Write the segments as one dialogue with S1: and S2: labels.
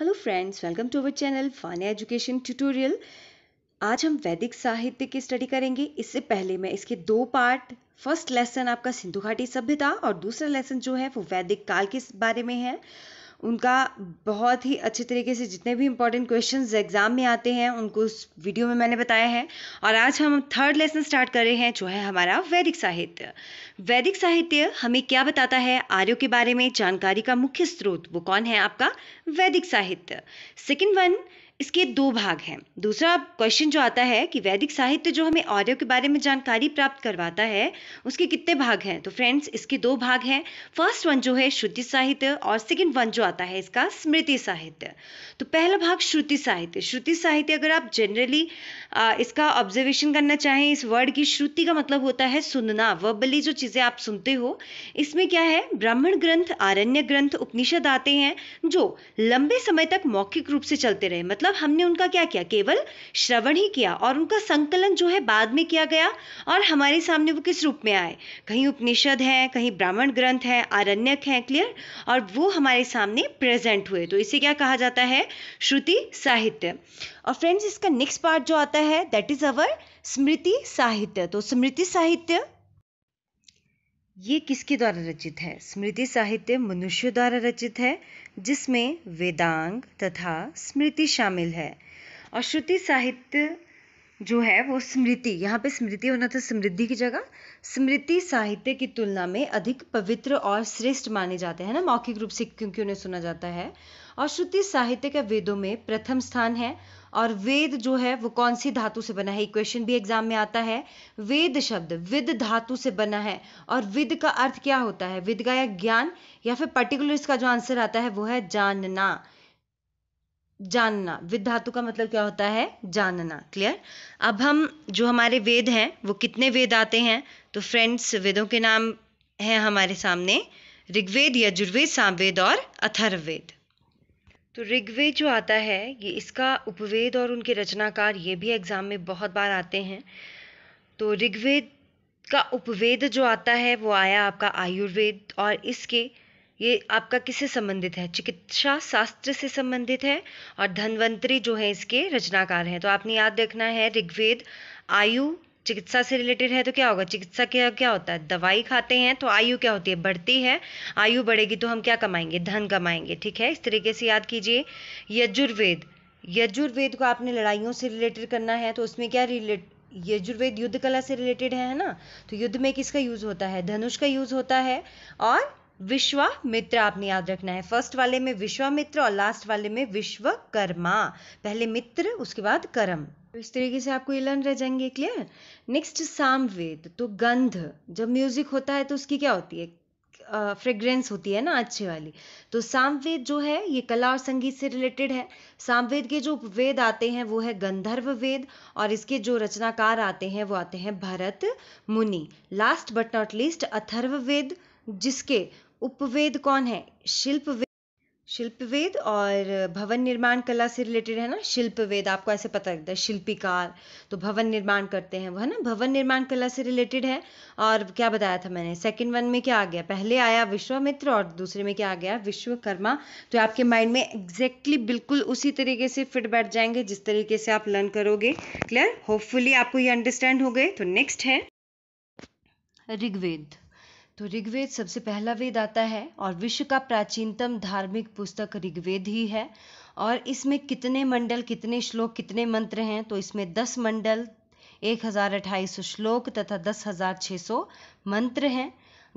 S1: Hello friends welcome to our channel फाना education tutorial आज हम वैदिक साहित्य की स्टडी करेंगे इससे पहले मैं इसके दो पार्ट फर्स्ट लेसन आपका सिंधु घाटी सभ्यता और दूसरा लेसन जो है वो वैदिक काल के बारे में है उनका बहुत ही अच्छे तरीके से जितने भी इंपॉर्टेंट क्वेश्चन एग्जाम में आते हैं उनको उस वीडियो में मैंने बताया है और आज हम थर्ड लेसन स्टार्ट कर रहे हैं जो है हमारा वैदिक साहित्य वैदिक साहित्य हमें क्या बताता है आर्यों के बारे में जानकारी का मुख्य स्रोत वो कौन है आपका वैदिक साहित्य सेकेंड वन इसके दो भाग हैं दूसरा क्वेश्चन जो आता है कि वैदिक साहित्य जो हमें ऑडियो के बारे में जानकारी प्राप्त करवाता है उसके कितने भाग हैं तो फ्रेंड्स इसके दो भाग हैं फर्स्ट वन जो है श्रुति साहित्य और सेकेंड वन जो आता है इसका स्मृति साहित्य तो पहला भाग श्रुति साहित्य श्रुति साहित्य अगर आप जनरली इसका ऑब्जर्वेशन करना चाहें इस वर्ड की श्रुति का मतलब होता है सुनना वर्बली जो चीज़ें आप सुनते हो इसमें क्या है ब्राह्मण ग्रंथ आरण्य ग्रंथ उपनिषद आते हैं जो लंबे समय तक मौखिक रूप से चलते रहे मतलब मतलब हमने उनका क्या किया केवल श्रवण ही किया और उनका संकलन जो है बाद में किया गया और हमारे सामने वो किस रूप में आए कहीं उपनिषद हैं कहीं ब्राह्मण ग्रंथ हैं आरण्यक हैं क्लियर और वो हमारे सामने प्रेजेंट हुए तो इसे क्या कहा जाता है श्रुति साहित्य और फ्रेंड्स इसका नेक्स्ट पार्ट जो आता है दैट इज अवर स्मृति साहित्य तो स्मृति साहित्य ये किसके द्वारा रचित है स्मृति साहित्य मनुष्य द्वारा रचित है जिसमें वेदांग तथा स्मृति शामिल है और श्रुति साहित्य जो है वो स्मृति यहाँ पे स्मृति होना था समृद्धि की जगह स्मृति साहित्य की तुलना में अधिक पवित्र और श्रेष्ठ माने जाते हैं ना मौखिक रूप से क्योंकि उन्हें सुना जाता है और श्रुति साहित्य का वेदों में प्रथम स्थान है और वेद जो है वो कौन सी धातु से बना है इक्वेशन भी एग्जाम में आता है वेद शब्द विद धातु से बना है और विद का अर्थ क्या होता है विद का या ज्ञान या फिर पर्टिकुलर इसका जो आंसर आता है वो है जानना जानना विद धातु का मतलब क्या होता है जानना क्लियर अब हम जो हमारे वेद हैं वो कितने वेद आते हैं तो फ्रेंड्स वेदों के नाम हैं हमारे सामने ऋग्वेद यजुर्वेद सामवेद और अथर्ववेद तो ऋग्वेद जो आता है ये इसका उपवेद और उनके रचनाकार ये भी एग्ज़ाम में बहुत बार आते हैं तो ऋग्वेद का उपवेद जो आता है वो आया आपका आयुर्वेद और इसके ये आपका किससे संबंधित है चिकित्सा शास्त्र से संबंधित है और धन्वंतरी जो है इसके रचनाकार हैं तो आपने याद रखना है ऋग्वेद आयु चिकित्सा से रिलेटेड है तो क्या होगा चिकित्सा क्या क्या होता है दवाई खाते हैं तो आयु क्या होती है बढ़ती है आयु बढ़ेगी तो हम क्या कमाएंगे धन कमाएंगे ठीक है इस तरीके से याद कीजिए यजुर्वेद यजुर्वेद को आपने लड़ाइयों से रिलेटेड करना है तो उसमें क्या रिलेट यजुर्वेद युद्ध कला से रिलेटेड है ना तो युद्ध में किसका यूज होता है धनुष का यूज होता है और विश्वामित्र आपने याद रखना है फर्स्ट वाले में विश्वामित्र और लास्ट वाले में विश्वकर्मा पहले मित्र उसके बाद कर्म तो इस तरीके से आपको ये लन रह जाएंगे क्लियर नेक्स्ट सामवेद तो गंध जब म्यूजिक होता है तो उसकी क्या होती है फ्रेग्रेंस uh, होती है ना अच्छी वाली तो सामवेद जो है ये कला और संगीत से रिलेटेड है सामवेद के जो वेद आते हैं वो है गंधर्व वेद और इसके जो रचनाकार आते हैं वो आते हैं Bharat Muni last but not least Atharva Veda जिसके उपवेद कौन है शिल्प वेद शिल्पवेद और भवन निर्माण कला से रिलेटेड है ना शिल्पवेद आपको ऐसे पता लगता है शिल्पीकार तो भवन निर्माण करते हैं वह ना भवन निर्माण कला से रिलेटेड है और क्या बताया था मैंने सेकंड वन में क्या आ गया पहले आया विश्वामित्र और दूसरे में क्या आ गया विश्वकर्मा तो आपके माइंड में एग्जैक्टली बिल्कुल उसी तरीके से फिट बैठ जाएंगे जिस तरीके से आप लर्न करोगे क्लियर होपफुली आपको ये अंडरस्टैंड हो गए तो नेक्स्ट है ऋग्वेद तो ऋग्वेद सबसे पहला वेद आता है और विश्व का प्राचीनतम धार्मिक पुस्तक ऋग्वेद ही है और इसमें कितने मंडल कितने श्लोक कितने मंत्र हैं तो इसमें दस मंडल एक हज़ार अट्ठाईस श्लोक तथा दस हज़ार छः सौ मंत्र हैं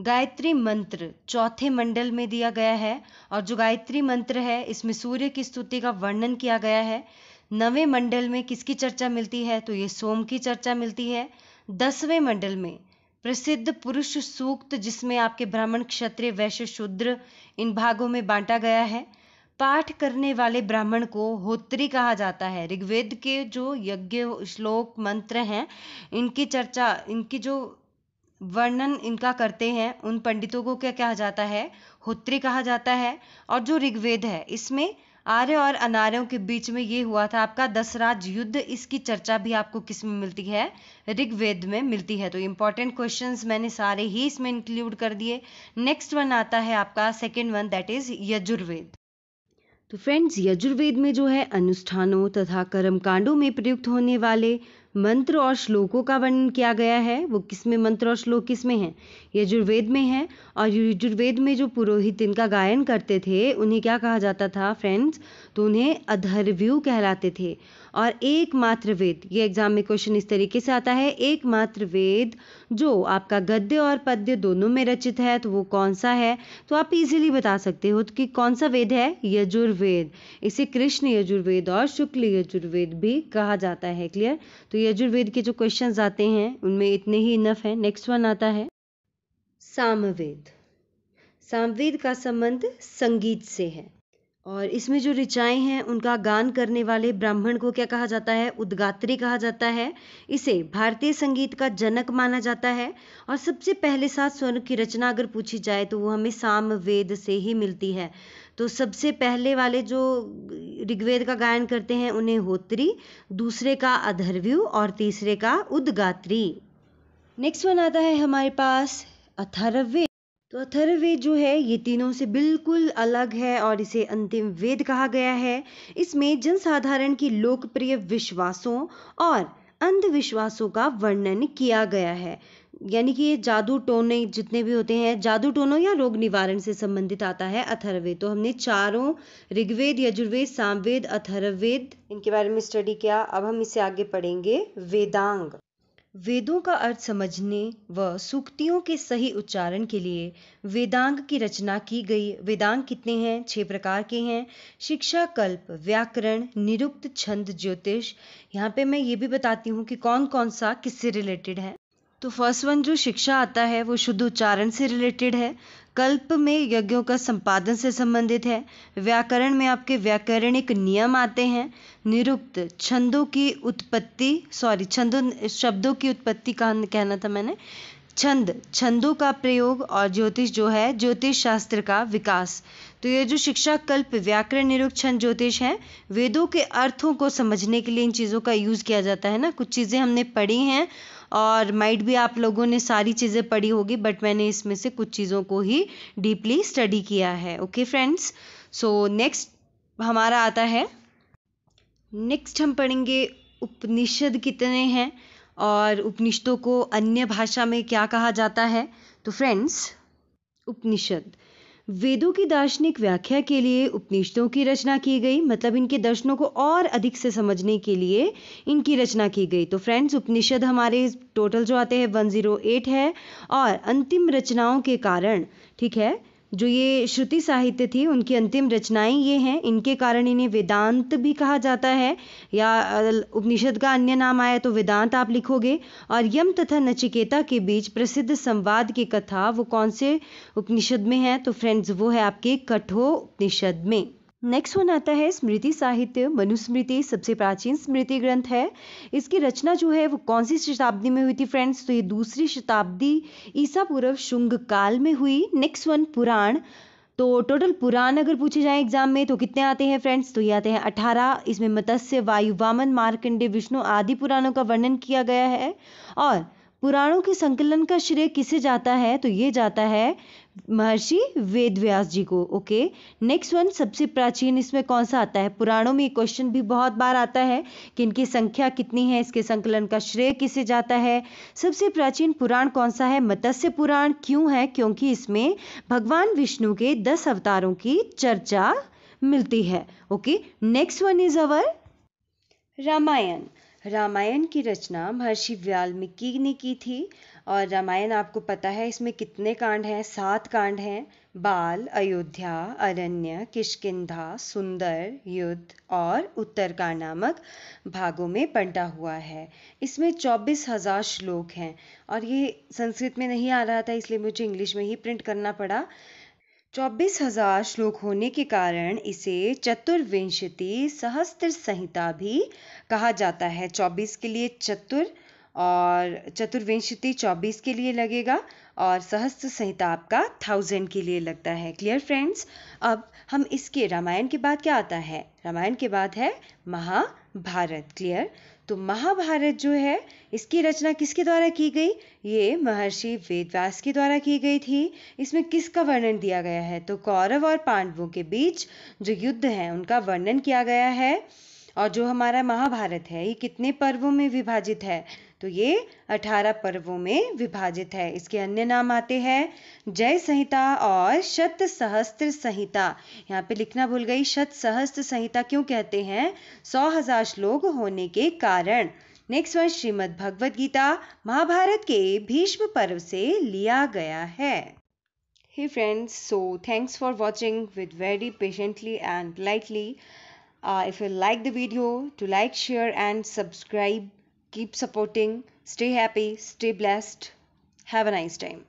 S1: गायत्री मंत्र चौथे मंडल में दिया गया है और जो गायत्री मंत्र है इसमें सूर्य की स्तुति का वर्णन किया गया है नवे मंडल में किसकी चर्चा मिलती है तो ये सोम की चर्चा मिलती है दसवें मंडल में प्रसिद्ध पुरुष सूक्त जिसमें आपके ब्राह्मण क्षत्रिय वैश्य शूद्र इन भागों में बांटा गया है पाठ करने वाले ब्राह्मण को होत्री कहा जाता है ऋग्वेद के जो यज्ञ श्लोक मंत्र हैं इनकी चर्चा इनकी जो वर्णन इनका करते हैं उन पंडितों को क्या कहा जाता है होत्री कहा जाता है और जो ऋग्वेद है इसमें आर्य और अनार्यों के बीच में ये हुआ था आपका दसराज युद्ध इसकी चर्चा भी आपको किस में मिलती है ऋग्वेद में मिलती है तो इंपॉर्टेंट क्वेश्चंस मैंने सारे ही इसमें इंक्लूड कर दिए नेक्स्ट वन आता है आपका second one that is Yajurveda तो फ्रेंड्स यजुर्वेद में जो है अनुष्ठानों तथा कर्म कांडों में प्रयुक्त होने वाले मंत्र और श्लोकों का वर्णन किया गया है वो किस में मंत्र और श्लोक किस में हैं यजुर्वेद में है और यजुर्वेद में जो पुरोहित इनका गायन करते थे उन्हें क्या कहा जाता था फ्रेंड्स तो उन्हें अधर्व्यू कहलाते थे और एकमात्र वेद ये एग्जाम में क्वेश्चन इस तरीके से आता है एकमात्र वेद जो आपका गद्य और पद्य दोनों में रचित है तो वो कौन सा है तो आप इजीली बता सकते हो कि कौन सा वेद है यजुर्वेद इसे कृष्ण यजुर्वेद और शुक्ल यजुर्वेद भी कहा जाता है क्लियर तो यजुर्वेद के जो क्वेश्चन आते हैं उनमें इतने ही इनफ है नेक्स्ट वन आता है सामवेद सामवेद का संबंध संगीत से है और इसमें जो ऋचाएँ हैं उनका गान करने वाले ब्राह्मण को क्या कहा जाता है उद्गात्री कहा जाता है इसे भारतीय संगीत का जनक माना जाता है और सबसे पहले सात स्वर्ण की रचना अगर पूछी जाए तो वो हमें साम वेद से ही मिलती है तो सबसे पहले वाले जो ऋग्वेद का गायन करते हैं उन्हें होत्री दूसरे का अधर्व्यू और तीसरे का उद्गात्री नेक्स्ट वन आता है हमारे पास अथर्वे तो अथर्ववेद जो है ये तीनों से बिल्कुल अलग है और इसे अंतिम वेद कहा गया है इसमें जनसाधारण की लोकप्रिय विश्वासों और अंधविश्वासों का वर्णन किया गया है यानी कि ये जादू टोने जितने भी होते हैं जादू टोनों या रोग निवारण से संबंधित आता है अथर्ववेद तो हमने चारों ऋग्वेद यजुर्वेद सामवेद अथर्ववेद इनके बारे में स्टडी किया अब हम इसे आगे पढ़ेंगे वेदांग वेदों का अर्थ समझने व सूक्तियों के सही उच्चारण के लिए वेदांग की रचना की गई वेदांग कितने हैं छह प्रकार के हैं शिक्षा कल्प व्याकरण निरुक्त छंद ज्योतिष यहाँ पे मैं ये भी बताती हूँ कि कौन कौन सा किससे रिलेटेड है तो फर्स्ट वन जो शिक्षा आता है वो शुद्ध उच्चारण से रिलेटेड है कल्प में यज्ञों का संपादन से संबंधित है व्याकरण में आपके व्याकरणिक नियम आते हैं निरुक्त छंदों की उत्पत्ति सॉरी छंदों शब्दों की उत्पत्ति कहा कहना था मैंने छंद छंदों का प्रयोग और ज्योतिष जो है ज्योतिष शास्त्र का विकास तो ये जो शिक्षा कल्प व्याकरण निरुक्त छंद ज्योतिष हैं वेदों के अर्थों को समझने के लिए इन चीज़ों का यूज़ किया जाता है ना कुछ चीज़ें हमने पढ़ी हैं और माइट भी आप लोगों ने सारी चीज़ें पढ़ी होगी बट मैंने इसमें से कुछ चीज़ों को ही डीपली स्टडी किया है ओके फ्रेंड्स सो नेक्स्ट हमारा आता है नेक्स्ट हम पढ़ेंगे उपनिषद कितने हैं और उपनिषदों को अन्य भाषा में क्या कहा जाता है तो फ्रेंड्स उपनिषद वेदों की दार्शनिक व्याख्या के लिए उपनिषदों की रचना की गई मतलब इनके दर्शनों को और अधिक से समझने के लिए इनकी रचना की गई तो फ्रेंड्स उपनिषद हमारे टोटल जो आते हैं 108 है और अंतिम रचनाओं के कारण ठीक है जो ये श्रुति साहित्य थी उनकी अंतिम रचनाएं ये हैं इनके कारण इन्हें वेदांत भी कहा जाता है या उपनिषद का अन्य नाम आया तो वेदांत आप लिखोगे और यम तथा नचिकेता के बीच प्रसिद्ध संवाद की कथा वो कौन से उपनिषद में है तो फ्रेंड्स वो है आपके कठो उपनिषद में नेक्स्ट वन आता है स्मृति साहित्य मनुस्मृति सबसे प्राचीन स्मृति ग्रंथ है इसकी रचना जो है वो कौन सी शताब्दी में हुई थी फ्रेंड्स तो ये दूसरी शताब्दी ईसा पूर्व शुंग काल में हुई नेक्स्ट वन पुराण तो टोटल पुराण अगर पूछे जाए एग्जाम में तो कितने आते हैं फ्रेंड्स तो ये आते हैं अठारह इसमें मत्स्य वायु वामन मार्कंडे विष्णु आदि पुराणों का वर्णन किया गया है और पुराणों के संकलन का श्रेय किसे जाता है तो ये जाता है महर्षि वेदव्यास जी को ओके नेक्स्ट वन सबसे प्राचीन इसमें कौन सा आता है पुराणों में क्वेश्चन भी बहुत बार आता है कि इनकी संख्या कितनी है इसके संकलन का श्रेय किसे जाता है सबसे प्राचीन पुराण कौन सा है मत्स्य पुराण क्यों है क्योंकि इसमें भगवान विष्णु के दस अवतारों की चर्चा मिलती है okay next one is our Ramayana Ramayana की रचना महर्षि वाल्मीकि ने की थी और रामायण आपको पता है इसमें कितने कांड हैं सात कांड हैं बाल अयोध्या अरण्य किशकिधा सुंदर युद्ध और का नामक भागों में पंटा हुआ है इसमें चौबीस हजार श्लोक हैं और ये संस्कृत में नहीं आ रहा था इसलिए मुझे इंग्लिश में ही प्रिंट करना पड़ा चौबीस हजार श्लोक होने के कारण इसे चतुर्विंशति सहस्त्र संहिता भी कहा जाता है चौबीस के लिए चतुर और चतुर्विंशति चौबीस के लिए लगेगा और सहस्त्र संहिता आपका थाउजेंड के लिए लगता है क्लियर फ्रेंड्स अब हम इसके रामायण के बाद क्या आता है रामायण के बाद है महाभारत क्लियर तो महाभारत जो है इसकी रचना किसके द्वारा की गई ये महर्षि वेदव्यास के द्वारा की गई थी इसमें किसका वर्णन दिया गया है तो कौरव और पांडवों के बीच जो युद्ध है उनका वर्णन किया गया है और जो हमारा महाभारत है ये कितने पर्वों में विभाजित है तो ये अठारह पर्वों में विभाजित है इसके अन्य नाम आते हैं जय संहिता और शत सहस्त्र संहिता यहाँ पे लिखना भूल गई शत सहस्त्र संहिता क्यों कहते हैं सौ हजार श्लोक होने के कारण नेक्स्ट वन श्रीमद भगवद गीता महाभारत के भीष्म पर्व से लिया गया है hey friends so thanks for watching with very patiently and lightly if you like the video to like share and subscribe keep supporting, stay happy, stay blessed. Have a nice time.